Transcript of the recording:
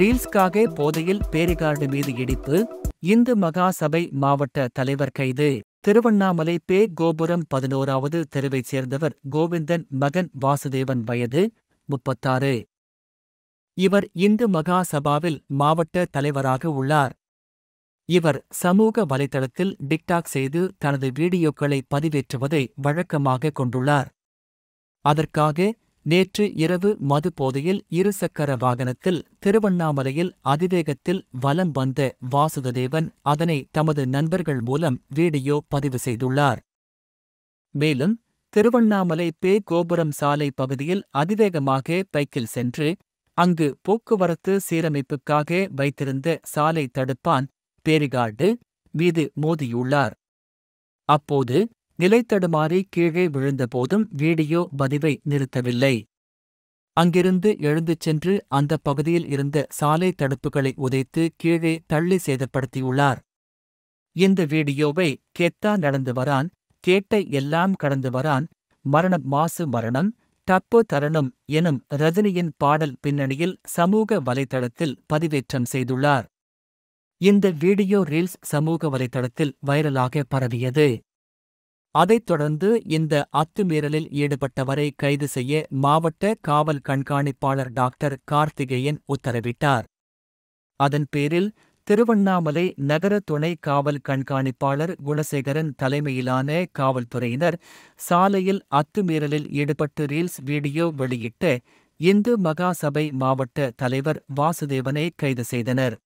ரீல்ஸ்காக போதையில் பேரிகார்டு மீது இடிப்பு இந்து மகா சபை மாவட்ட தலைவர் கைது திருவண்ணாமலை பே கோபுரம் பதினோராவது தெருவைச் சேர்ந்தவர் கோவிந்தன் மகன் வாசுதேவன் வயது முப்பத்தாறு இவர் இந்து மகா சபாவில் மாவட்ட தலைவராக உள்ளார் இவர் சமூக வலைதளத்தில் டிக்டாக் செய்து தனது வீடியோக்களை பதிவேற்றுவதை வழக்கமாக கொண்டுள்ளார் அதற்காக நேற்று இரவு மது போதையில் இருசக்கர வாகனத்தில் திருவண்ணாமலையில் அதிவேகத்தில் வலம் வந்த வாசுதேவன் அதனை தமது நண்பர்கள் மூலம் வீடியோ பதிவு செய்துள்ளார் மேலும் திருவண்ணாமலை பே கோபுரம் சாலை பகுதியில் அதிவேகமாக பைக்கில் சென்று அங்கு போக்குவரத்து சீரமைப்புக்காக வைத்திருந்த சாலை தடுப்பான் பேரிகார்டு மீது மோதியுள்ளார் அப்போது நிலைத்தடுமாறி கீழே விழுந்தபோதும் வீடியோ பதிவை நிறுத்தவில்லை அங்கிருந்து எழுந்து சென்று அந்த பகுதியில் இருந்த சாலை தடுப்புகளை உதைத்து கீழே தள்ளி சேதப்படுத்தியுள்ளார் இந்த வீடியோவை கெத்தா நடந்து வரான் கேட்டை எல்லாம் கடந்து வரான் மரணம் மாசு மரணம் தப்பு தரணும் எனும் ரஜினியின் பாடல் பின்னணியில் சமூக வலைதளத்தில் பதிவேற்றம் செய்துள்ளார் இந்த வீடியோ ரீல்ஸ் சமூக வலைதளத்தில் வைரலாக பரவியது அதைத் தொடர்ந்து இந்த அத்துமீறலில் ஈடுபட்டவரை கைது செய்ய மாவட்ட காவல் கண்காணிப்பாளர் டாக்டர் கார்த்திகேயன் உத்தரவிட்டார் அதன் பேரில் திருவண்ணாமலை நகர துணை காவல் கண்காணிப்பாளர் குணசேகரன் தலைமையிலான காவல்துறையினர் சாலையில் அத்துமீறலில் ஈடுபட்டு ரீல்ஸ் வீடியோ வெளியிட்ட இந்து மகாசபை மாவட்ட தலைவர் வாசுதேவனை கைது செய்தனர்